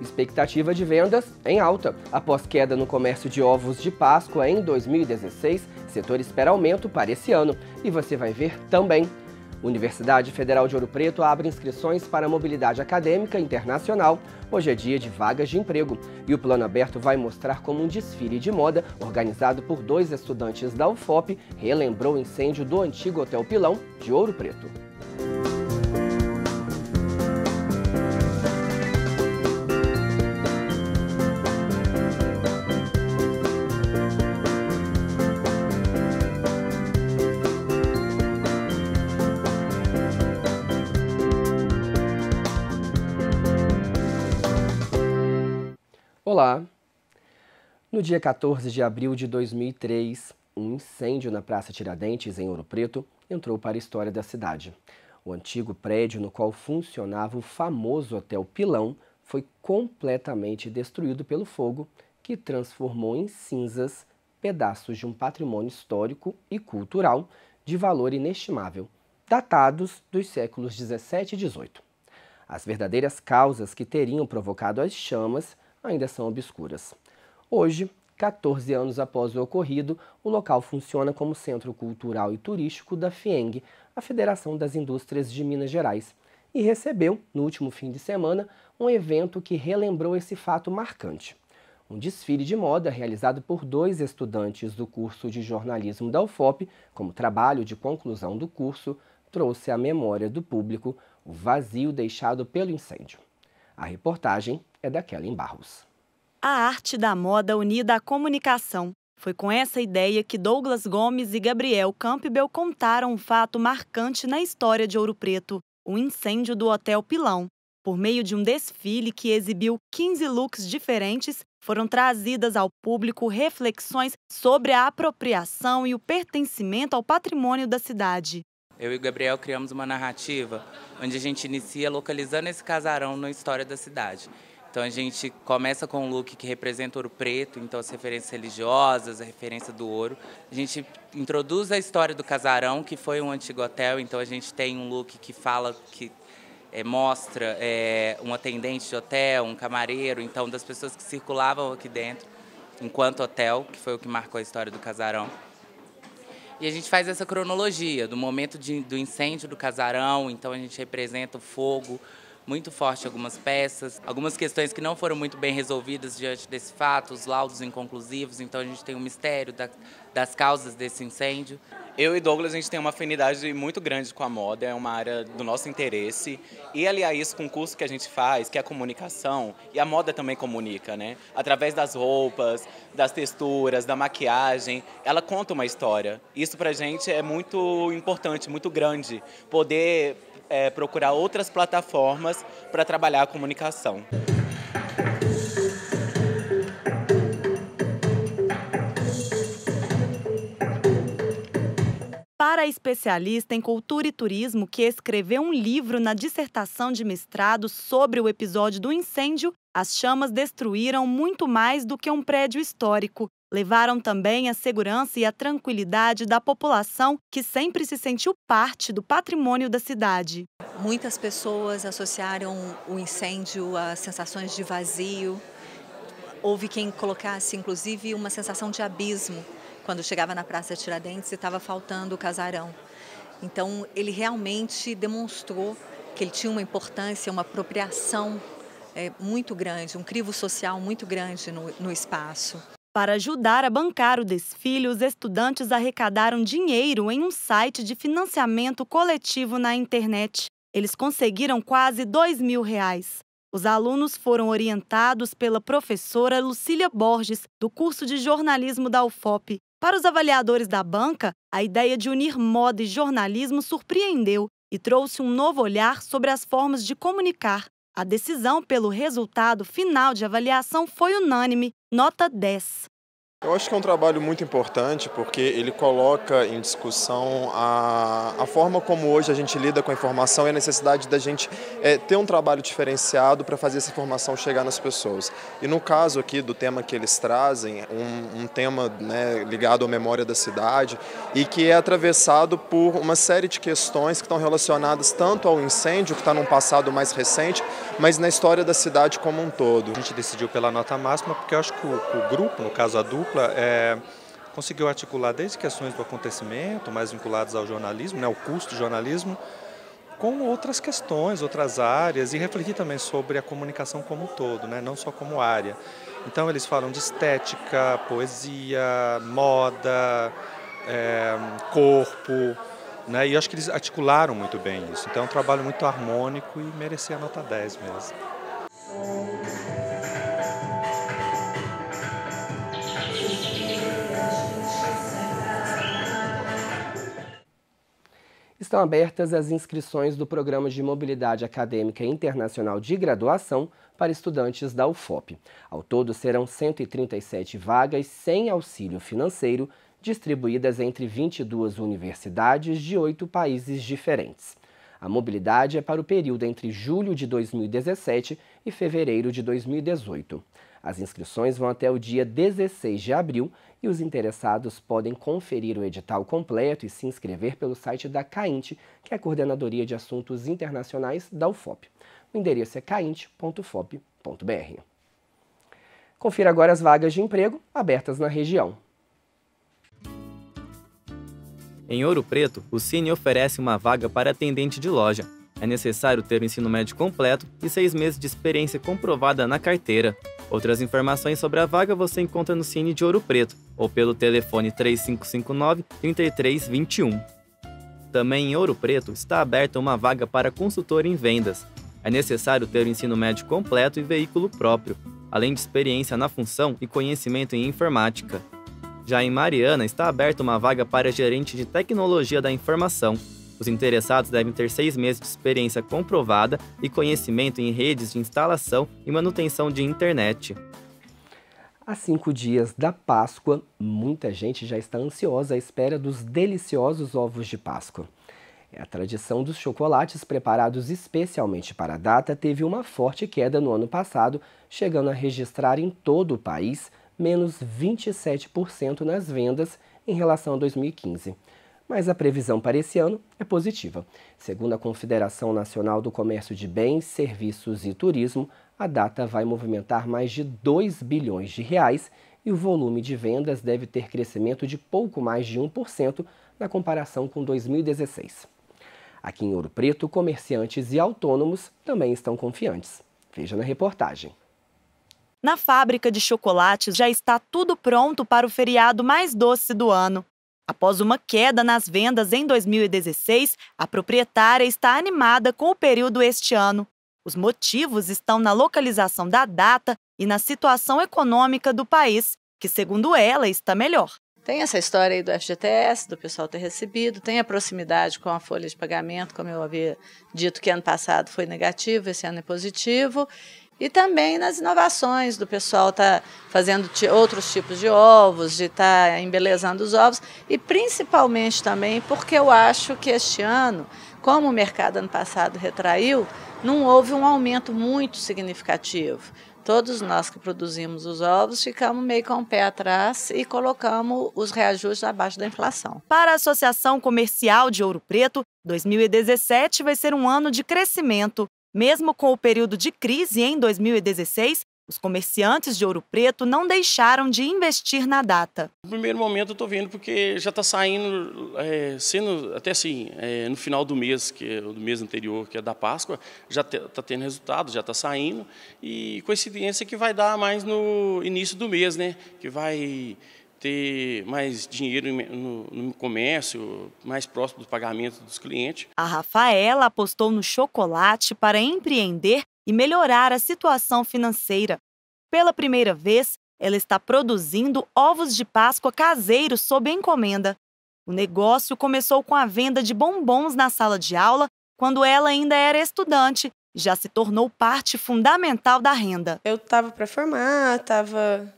Expectativa de vendas em alta. Após queda no comércio de ovos de Páscoa em 2016, o setor espera aumento para esse ano. E você vai ver também. Universidade Federal de Ouro Preto abre inscrições para mobilidade acadêmica internacional. Hoje é dia de vagas de emprego e o plano aberto vai mostrar como um desfile de moda organizado por dois estudantes da UFOP relembrou o incêndio do antigo Hotel Pilão de Ouro Preto. Olá! No dia 14 de abril de 2003, um incêndio na Praça Tiradentes, em Ouro Preto, entrou para a história da cidade. O antigo prédio no qual funcionava o famoso Hotel Pilão foi completamente destruído pelo fogo, que transformou em cinzas pedaços de um patrimônio histórico e cultural de valor inestimável, datados dos séculos 17 e 18. As verdadeiras causas que teriam provocado as chamas ainda são obscuras. Hoje, 14 anos após o ocorrido, o local funciona como centro cultural e turístico da FIENG, a Federação das Indústrias de Minas Gerais, e recebeu, no último fim de semana, um evento que relembrou esse fato marcante. Um desfile de moda realizado por dois estudantes do curso de jornalismo da UFOP, como trabalho de conclusão do curso, trouxe à memória do público o vazio deixado pelo incêndio. A reportagem é da em Barros. A arte da moda unida à comunicação. Foi com essa ideia que Douglas Gomes e Gabriel Campbell contaram um fato marcante na história de Ouro Preto, o incêndio do Hotel Pilão. Por meio de um desfile que exibiu 15 looks diferentes, foram trazidas ao público reflexões sobre a apropriação e o pertencimento ao patrimônio da cidade. Eu e o Gabriel criamos uma narrativa onde a gente inicia localizando esse casarão na história da cidade. Então a gente começa com um look que representa ouro preto, então as referências religiosas, a referência do ouro. A gente introduz a história do casarão, que foi um antigo hotel, então a gente tem um look que fala que é, mostra é, um atendente de hotel, um camareiro, então das pessoas que circulavam aqui dentro enquanto hotel, que foi o que marcou a história do casarão. E a gente faz essa cronologia do momento de, do incêndio do casarão, então a gente representa o fogo, muito forte algumas peças, algumas questões que não foram muito bem resolvidas diante desse fato, os laudos inconclusivos, então a gente tem o um mistério da, das causas desse incêndio? Eu e Douglas, a gente tem uma afinidade muito grande com a moda, é uma área do nosso interesse. E aliás, isso com o curso que a gente faz, que é a comunicação, e a moda também comunica, né? Através das roupas, das texturas, da maquiagem, ela conta uma história. Isso pra gente é muito importante, muito grande, poder é, procurar outras plataformas para trabalhar a comunicação. é especialista em cultura e turismo que escreveu um livro na dissertação de mestrado sobre o episódio do incêndio. As chamas destruíram muito mais do que um prédio histórico. Levaram também a segurança e a tranquilidade da população que sempre se sentiu parte do patrimônio da cidade. Muitas pessoas associaram o incêndio a sensações de vazio. Houve quem colocasse, inclusive, uma sensação de abismo quando chegava na Praça Tiradentes estava faltando o casarão. Então ele realmente demonstrou que ele tinha uma importância, uma apropriação é, muito grande, um crivo social muito grande no, no espaço. Para ajudar a bancar o desfile, os estudantes arrecadaram dinheiro em um site de financiamento coletivo na internet. Eles conseguiram quase dois mil reais. Os alunos foram orientados pela professora Lucília Borges, do curso de jornalismo da UFOP, para os avaliadores da banca, a ideia de unir moda e jornalismo surpreendeu e trouxe um novo olhar sobre as formas de comunicar. A decisão pelo resultado final de avaliação foi unânime, nota 10. Eu acho que é um trabalho muito importante porque ele coloca em discussão a, a forma como hoje a gente lida com a informação e a necessidade da gente é, ter um trabalho diferenciado para fazer essa informação chegar nas pessoas. E no caso aqui do tema que eles trazem, um, um tema né, ligado à memória da cidade e que é atravessado por uma série de questões que estão relacionadas tanto ao incêndio, que está num passado mais recente, mas na história da cidade como um todo. A gente decidiu pela nota máxima porque eu acho que o, o grupo, no caso a dupla, é, conseguiu articular desde questões do acontecimento, mais vinculadas ao jornalismo, né, o custo do jornalismo, com outras questões, outras áreas e refletir também sobre a comunicação como um todo, né, não só como área. Então eles falam de estética, poesia, moda, é, corpo, né? E acho que eles articularam muito bem isso. Então é um trabalho muito harmônico e merecia nota 10 mesmo. Estão abertas as inscrições do Programa de Mobilidade Acadêmica Internacional de Graduação para estudantes da UFOP. Ao todo, serão 137 vagas sem auxílio financeiro distribuídas entre 22 universidades de oito países diferentes. A mobilidade é para o período entre julho de 2017 e fevereiro de 2018. As inscrições vão até o dia 16 de abril e os interessados podem conferir o edital completo e se inscrever pelo site da CAINT, que é a Coordenadoria de Assuntos Internacionais da UFOP. O endereço é caint.fop.br. Confira agora as vagas de emprego abertas na região. Em Ouro Preto, o Cine oferece uma vaga para atendente de loja. É necessário ter o ensino médio completo e seis meses de experiência comprovada na carteira. Outras informações sobre a vaga você encontra no Cine de Ouro Preto ou pelo telefone 3559-3321. Também em Ouro Preto está aberta uma vaga para consultor em vendas. É necessário ter o ensino médio completo e veículo próprio, além de experiência na função e conhecimento em informática. Já em Mariana, está aberta uma vaga para gerente de tecnologia da informação. Os interessados devem ter seis meses de experiência comprovada e conhecimento em redes de instalação e manutenção de internet. Há cinco dias da Páscoa, muita gente já está ansiosa à espera dos deliciosos ovos de Páscoa. É a tradição dos chocolates preparados especialmente para a data teve uma forte queda no ano passado, chegando a registrar em todo o país menos 27% nas vendas em relação a 2015. Mas a previsão para esse ano é positiva. Segundo a Confederação Nacional do Comércio de Bens, Serviços e Turismo, a data vai movimentar mais de 2 bilhões de reais e o volume de vendas deve ter crescimento de pouco mais de 1% na comparação com 2016. Aqui em Ouro Preto, comerciantes e autônomos também estão confiantes. Veja na reportagem. Na fábrica de chocolates já está tudo pronto para o feriado mais doce do ano. Após uma queda nas vendas em 2016, a proprietária está animada com o período este ano. Os motivos estão na localização da data e na situação econômica do país, que, segundo ela, está melhor. Tem essa história aí do FGTS, do pessoal ter recebido, tem a proximidade com a folha de pagamento, como eu havia dito que ano passado foi negativo, esse ano é positivo, e também nas inovações do pessoal estar tá fazendo outros tipos de ovos, de estar tá embelezando os ovos. E principalmente também porque eu acho que este ano, como o mercado ano passado retraiu, não houve um aumento muito significativo. Todos nós que produzimos os ovos ficamos meio com o pé atrás e colocamos os reajustes abaixo da inflação. Para a Associação Comercial de Ouro Preto, 2017 vai ser um ano de crescimento mesmo com o período de crise em 2016, os comerciantes de Ouro Preto não deixaram de investir na data. No primeiro momento eu estou vendo porque já está saindo, é, sendo até assim, é, no final do mês, que é, do mês anterior, que é da Páscoa, já está tendo resultado, já está saindo. E coincidência que vai dar mais no início do mês, né? Que vai ter mais dinheiro no, no, comércio, mais próximo do pagamento dos clientes. A Rafaela apostou no chocolate para empreender e melhorar a situação financeira. Pela primeira vez, ela está produzindo ovos de Páscoa caseiros sob encomenda. O negócio começou com a venda de bombons na sala de aula quando ela ainda era estudante já se tornou parte fundamental da renda. Eu estava para formar, estava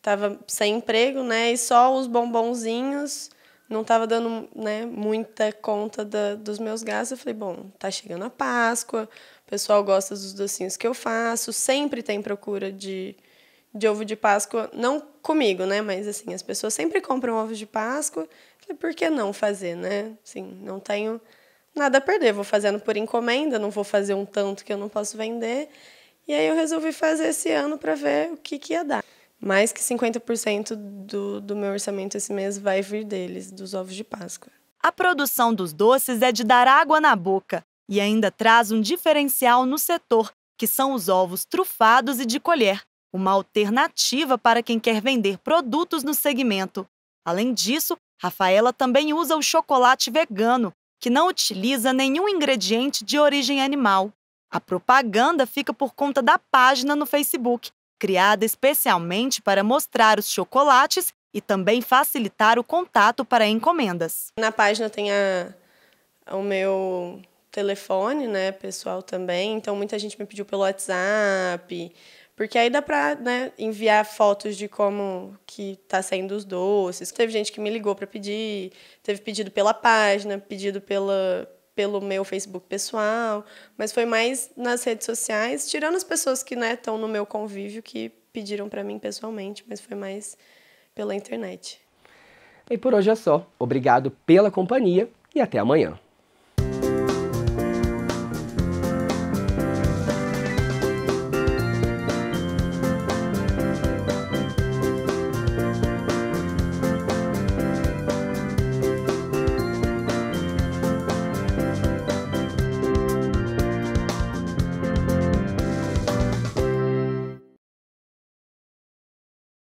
estava sem emprego, né? E só os bombonzinhos não estava dando né, muita conta da, dos meus gastos. Eu falei, bom, tá chegando a Páscoa, o pessoal gosta dos docinhos que eu faço, sempre tem procura de, de ovo de Páscoa, não comigo, né? Mas assim, as pessoas sempre compram ovo de Páscoa. Falei, por que não fazer, né? Assim, não tenho nada a perder, vou fazendo por encomenda, não vou fazer um tanto que eu não posso vender. E aí eu resolvi fazer esse ano para ver o que, que ia dar mais que 50% do, do meu orçamento esse mês vai vir deles, dos ovos de Páscoa. A produção dos doces é de dar água na boca e ainda traz um diferencial no setor, que são os ovos trufados e de colher, uma alternativa para quem quer vender produtos no segmento. Além disso, Rafaela também usa o chocolate vegano, que não utiliza nenhum ingrediente de origem animal. A propaganda fica por conta da página no Facebook, criada especialmente para mostrar os chocolates e também facilitar o contato para encomendas. Na página tem a, o meu telefone, né, pessoal também. Então muita gente me pediu pelo WhatsApp, porque aí dá para né, enviar fotos de como que tá saindo os doces. Teve gente que me ligou para pedir, teve pedido pela página, pedido pela pelo meu Facebook pessoal, mas foi mais nas redes sociais, tirando as pessoas que estão né, no meu convívio que pediram para mim pessoalmente, mas foi mais pela internet. E por hoje é só. Obrigado pela companhia e até amanhã.